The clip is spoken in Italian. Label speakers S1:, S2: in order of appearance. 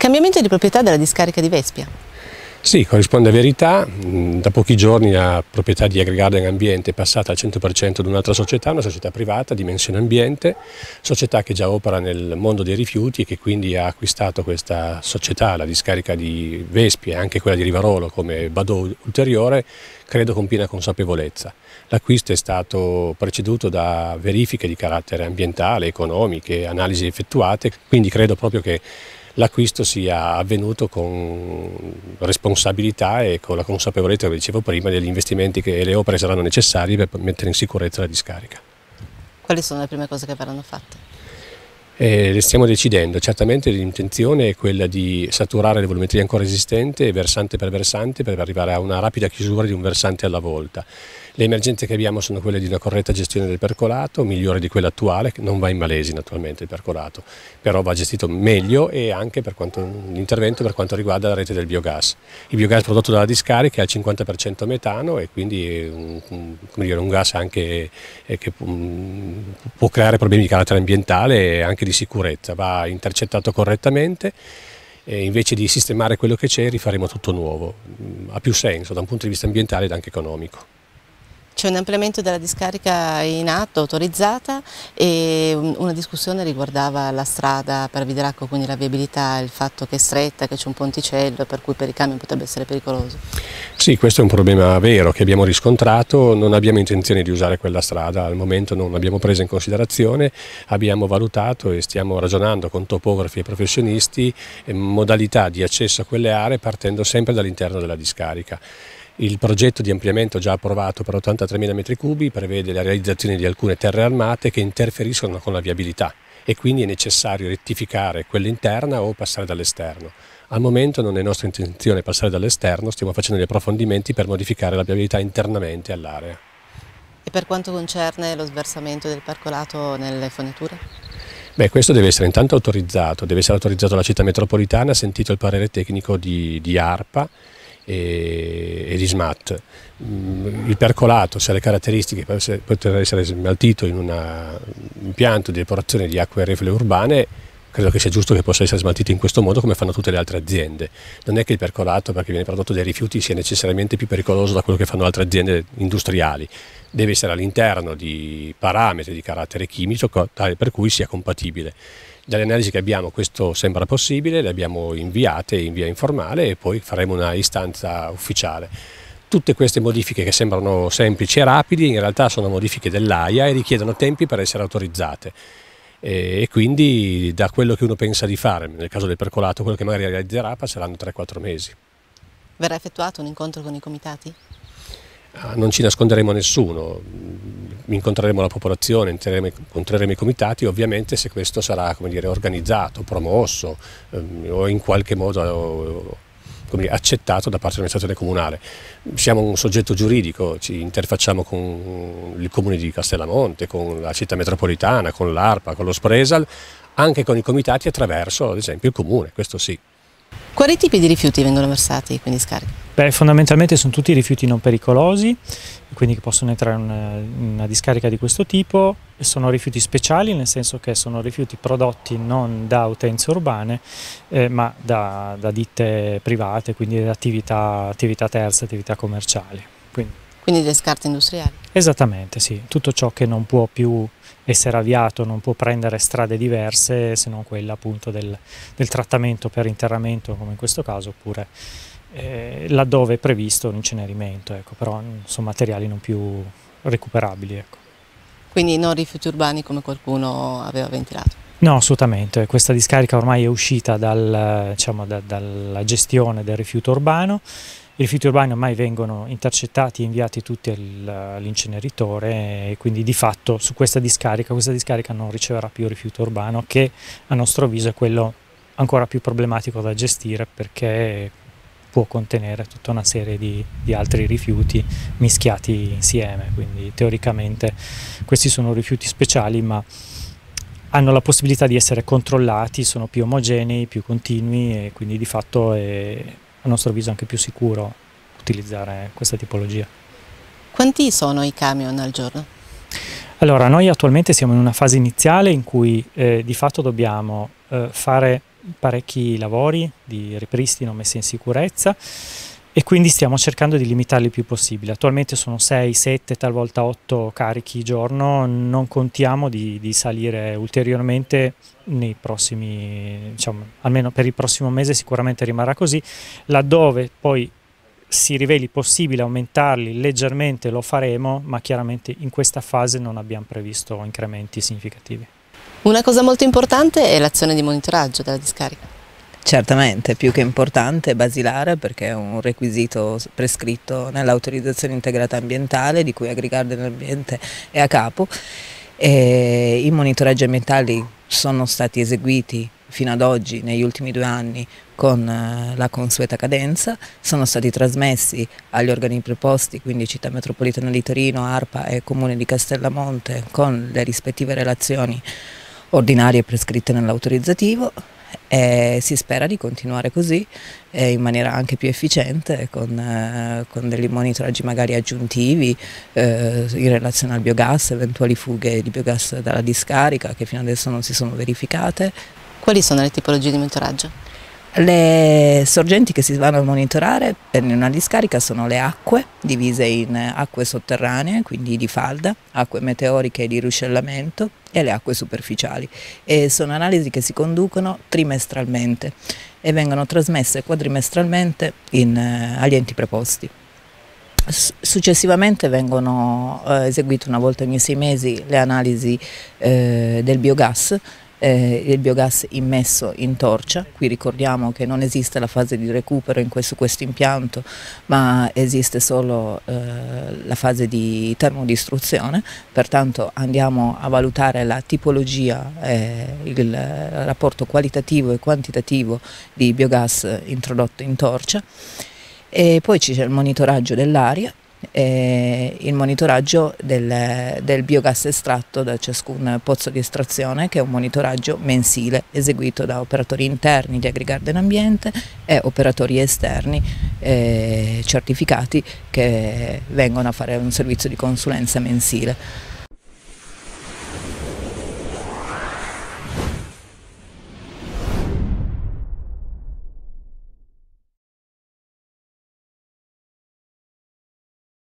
S1: Cambiamento di proprietà della discarica di Vespia.
S2: Sì, corrisponde a verità. Mm, da pochi giorni la proprietà di Agrigarden Ambiente è passata al 100% ad un'altra società, una società privata, Dimensione Ambiente, società che già opera nel mondo dei rifiuti e che quindi ha acquistato questa società, la discarica di Vespi e anche quella di Rivarolo come bado ulteriore, credo con piena consapevolezza. L'acquisto è stato preceduto da verifiche di carattere ambientale, economiche, analisi effettuate, quindi credo proprio che l'acquisto sia avvenuto con responsabilità e con la consapevolezza, come dicevo prima, degli investimenti che, le opere saranno necessarie per mettere in sicurezza la discarica.
S1: Quali sono le prime cose che verranno fatte?
S2: Eh, stiamo decidendo, certamente l'intenzione è quella di saturare le volumetrie ancora esistenti versante per versante per arrivare a una rapida chiusura di un versante alla volta. Le emergenze che abbiamo sono quelle di una corretta gestione del percolato, migliore di quella attuale, che non va in malesi naturalmente il percolato, però va gestito meglio e anche per quanto, l'intervento per quanto riguarda la rete del biogas. Il biogas prodotto dalla discarica è al 50% metano e quindi un, un, dire, un gas anche eh, che um, può creare problemi di carattere ambientale e anche di di sicurezza, va intercettato correttamente e invece di sistemare quello che c'è rifaremo tutto nuovo. Mm, ha più senso da un punto di vista ambientale ed anche economico.
S1: C'è un ampliamento della discarica in atto autorizzata e una discussione riguardava la strada per Vidracco, quindi la viabilità, il fatto che è stretta, che c'è un ponticello per cui per i camion potrebbe essere pericoloso.
S2: Sì, questo è un problema vero che abbiamo riscontrato, non abbiamo intenzione di usare quella strada, al momento non l'abbiamo presa in considerazione, abbiamo valutato e stiamo ragionando con topografi e professionisti eh, modalità di accesso a quelle aree partendo sempre dall'interno della discarica. Il progetto di ampliamento già approvato per 83.000 m3 prevede la realizzazione di alcune terre armate che interferiscono con la viabilità e quindi è necessario rettificare quella interna o passare dall'esterno. Al momento non è nostra intenzione passare dall'esterno, stiamo facendo gli approfondimenti per modificare la viabilità internamente all'area.
S1: E per quanto concerne lo sversamento del percolato nelle fognature?
S2: Beh, questo deve essere intanto autorizzato, deve essere autorizzato dalla città metropolitana, sentito il parere tecnico di, di ARPA e, e di SMAT. Mm, il percolato se le caratteristiche per poter essere smaltito in un impianto di depurazione di acque reflue urbane credo che sia giusto che possa essere smaltito in questo modo come fanno tutte le altre aziende. Non è che il percolato perché viene prodotto dai rifiuti sia necessariamente più pericoloso da quello che fanno altre aziende industriali, deve essere all'interno di parametri di carattere chimico tale per cui sia compatibile. Dalle analisi che abbiamo questo sembra possibile, le abbiamo inviate in via informale e poi faremo una istanza ufficiale. Tutte queste modifiche che sembrano semplici e rapidi in realtà sono modifiche dell'AIA e richiedono tempi per essere autorizzate e quindi da quello che uno pensa di fare, nel caso del percolato, quello che magari realizzerà passeranno 3-4 mesi.
S1: Verrà effettuato un incontro con i comitati?
S2: Ah, non ci nasconderemo a nessuno, incontreremo la popolazione, incontreremo i comitati, ovviamente se questo sarà dire, organizzato, promosso ehm, o in qualche modo dire, accettato da parte dell'amministrazione comunale. Siamo un soggetto giuridico, ci interfacciamo con il comune di Castellamonte, con la città metropolitana, con l'ARPA, con lo Spresal, anche con i comitati attraverso ad esempio il comune, questo sì.
S1: Quali tipi di rifiuti vengono versati, quindi scarichi?
S3: Beh, fondamentalmente sono tutti rifiuti non pericolosi, quindi che possono entrare in una, in una discarica di questo tipo. Sono rifiuti speciali, nel senso che sono rifiuti prodotti non da utenze urbane, eh, ma da, da, ditte private, quindi da attività, attività terze, attività commerciali. Quindi.
S1: quindi delle scarte industriali?
S3: Esattamente, sì. Tutto ciò che non può più essere avviato, non può prendere strade diverse se non quella appunto del, del trattamento per interramento, come in questo caso, oppure eh, laddove è previsto l'incenerimento, ecco. però mm, sono materiali non più recuperabili. Ecco.
S1: Quindi non rifiuti urbani come qualcuno aveva ventilato?
S3: No, assolutamente. Questa discarica ormai è uscita dal, eh, diciamo, da, dalla gestione del rifiuto urbano i rifiuti urbani ormai vengono intercettati e inviati tutti all'inceneritore e quindi di fatto su questa discarica, questa discarica non riceverà più rifiuto urbano che a nostro avviso è quello ancora più problematico da gestire perché può contenere tutta una serie di, di, altri rifiuti mischiati insieme, quindi teoricamente questi sono rifiuti speciali ma hanno la possibilità di essere controllati, sono più omogenei, più continui e quindi di fatto è a nostro avviso anche più sicuro utilizzare questa tipologia.
S1: Quanti sono i camion al giorno?
S3: Allora, noi attualmente siamo in una fase iniziale in cui eh, di fatto dobbiamo eh, fare parecchi lavori di ripristino, messa in sicurezza, e quindi stiamo cercando di limitarli il più possibile. Attualmente sono 6, 7, talvolta 8 carichi al giorno, non contiamo di, di salire ulteriormente nei prossimi, diciamo, almeno per il prossimo mese sicuramente rimarrà così, laddove poi si riveli possibile aumentarli leggermente lo faremo, ma chiaramente in questa fase non abbiamo previsto incrementi significativi.
S1: Una cosa molto importante è l'azione di
S4: monitoraggio della discarica. Certamente, più che importante, basilare perché è un requisito prescritto nell'autorizzazione integrata ambientale di cui Agrigarden dell'ambiente è a capo. E I monitoraggi ambientali sono stati eseguiti fino ad oggi, negli ultimi due anni, con eh, la consueta cadenza, sono stati trasmessi agli organi preposti, quindi Città Metropolitana di Torino, ARPA e Comune di Castellamonte, con le rispettive relazioni ordinarie prescritte nell'autorizzativo e eh, si spera di continuare così eh, in maniera anche più efficiente con, eh, con degli monitoraggi magari aggiuntivi eh, in relazione al biogas, eventuali fughe di biogas dalla discarica che fino adesso non si sono verificate. Quali sono le tipologie di monitoraggio? Le sorgenti che si vanno a monitorare per una discarica sono le acque, divise in acque sotterranee, quindi di falda, acque meteoriche di ruscellamento e le acque superficiali. E sono analisi che si conducono trimestralmente e vengono trasmesse quadrimestralmente in, eh, agli enti preposti. Successivamente vengono eh, eseguite una volta ogni sei mesi le analisi eh, del biogas eh, il biogas immesso in torcia. Qui ricordiamo che non esiste la fase di recupero questo, su questo impianto, ma esiste solo eh, la fase di termodistruzione, pertanto andiamo a valutare la tipologia, eh, il rapporto qualitativo e quantitativo di biogas introdotto in torcia. E poi c'è il monitoraggio dell'aria eh, il monitoraggio del, del, biogas estratto da ciascun pozzo di estrazione, che è un monitoraggio mensile eseguito da operatori interni di Agrigarden Ambiente e operatori esterni eh, certificati che vengono a fare un servizio di consulenza mensile.